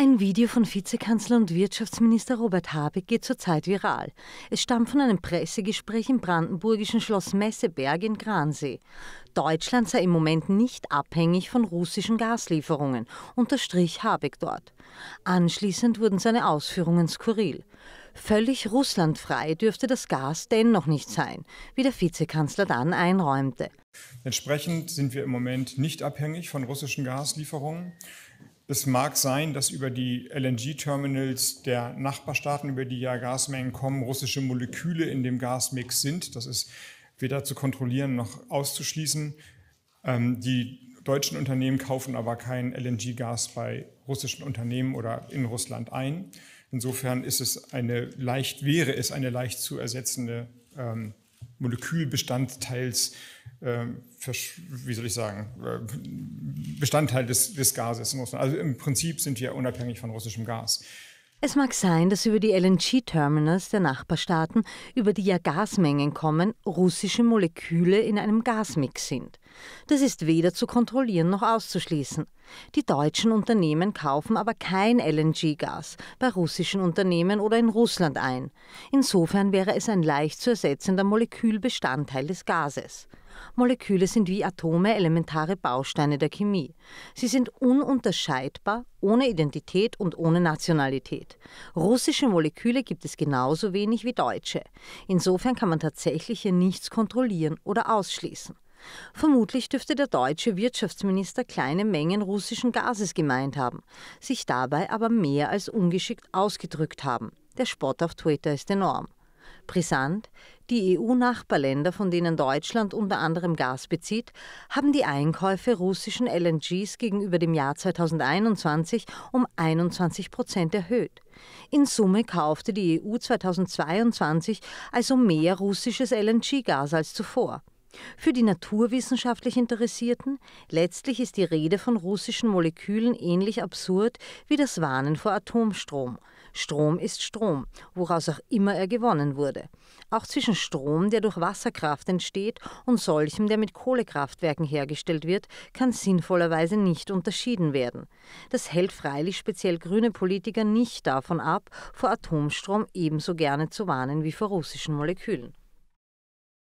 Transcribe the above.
Ein Video von Vizekanzler und Wirtschaftsminister Robert Habeck geht zurzeit viral. Es stammt von einem Pressegespräch im brandenburgischen Schloss Messeberg in Gransee. Deutschland sei im Moment nicht abhängig von russischen Gaslieferungen, unterstrich Habeck dort. Anschließend wurden seine Ausführungen skurril. Völlig russlandfrei dürfte das Gas dennoch nicht sein, wie der Vizekanzler dann einräumte. Entsprechend sind wir im Moment nicht abhängig von russischen Gaslieferungen. Es mag sein, dass über die LNG-Terminals der Nachbarstaaten, über die ja Gasmengen kommen, russische Moleküle in dem Gasmix sind. Das ist weder zu kontrollieren noch auszuschließen. Ähm, die deutschen Unternehmen kaufen aber kein LNG-Gas bei russischen Unternehmen oder in Russland ein. Insofern ist es eine leicht, wäre es eine leicht zu ersetzende ähm, Molekülbestandteils, äh, wie soll ich sagen, äh, Bestandteil des, des Gases in Russland. Also im Prinzip sind wir unabhängig von russischem Gas. Es mag sein, dass über die LNG-Terminals der Nachbarstaaten, über die ja Gasmengen kommen, russische Moleküle in einem Gasmix sind. Das ist weder zu kontrollieren noch auszuschließen. Die deutschen Unternehmen kaufen aber kein LNG-Gas bei russischen Unternehmen oder in Russland ein. Insofern wäre es ein leicht zu ersetzender Molekülbestandteil des Gases. Moleküle sind wie Atome elementare Bausteine der Chemie. Sie sind ununterscheidbar, ohne Identität und ohne Nationalität. Russische Moleküle gibt es genauso wenig wie deutsche. Insofern kann man tatsächlich hier nichts kontrollieren oder ausschließen. Vermutlich dürfte der deutsche Wirtschaftsminister kleine Mengen russischen Gases gemeint haben, sich dabei aber mehr als ungeschickt ausgedrückt haben. Der Spott auf Twitter ist enorm. Brisant, die EU-Nachbarländer, von denen Deutschland unter anderem Gas bezieht, haben die Einkäufe russischen LNGs gegenüber dem Jahr 2021 um 21 Prozent erhöht. In Summe kaufte die EU 2022 also mehr russisches LNG-Gas als zuvor. Für die naturwissenschaftlich Interessierten, letztlich ist die Rede von russischen Molekülen ähnlich absurd wie das Warnen vor Atomstrom. Strom ist Strom, woraus auch immer er gewonnen wurde. Auch zwischen Strom, der durch Wasserkraft entsteht, und solchem, der mit Kohlekraftwerken hergestellt wird, kann sinnvollerweise nicht unterschieden werden. Das hält freilich speziell grüne Politiker nicht davon ab, vor Atomstrom ebenso gerne zu warnen wie vor russischen Molekülen.